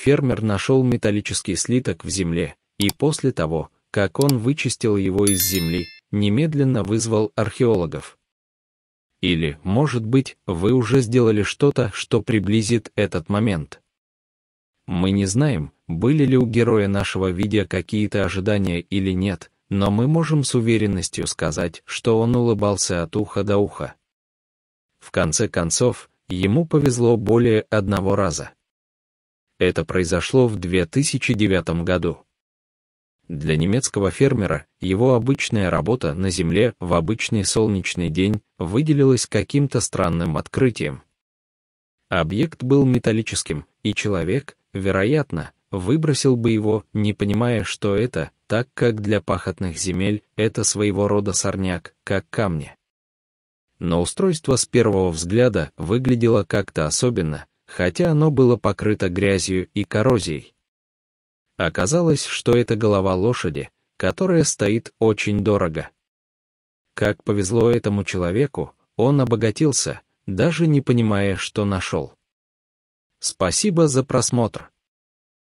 фермер нашел металлический слиток в земле, и после того, как он вычистил его из земли, немедленно вызвал археологов. Или, может быть, вы уже сделали что-то, что приблизит этот момент. Мы не знаем, были ли у героя нашего видео какие-то ожидания или нет, но мы можем с уверенностью сказать, что он улыбался от уха до уха. В конце концов, ему повезло более одного раза. Это произошло в 2009 году. Для немецкого фермера его обычная работа на земле в обычный солнечный день выделилась каким-то странным открытием. Объект был металлическим, и человек, вероятно, выбросил бы его, не понимая, что это, так как для пахотных земель это своего рода сорняк, как камни. Но устройство с первого взгляда выглядело как-то особенно, хотя оно было покрыто грязью и коррозией. Оказалось, что это голова лошади, которая стоит очень дорого. Как повезло этому человеку, он обогатился, даже не понимая, что нашел. Спасибо за просмотр.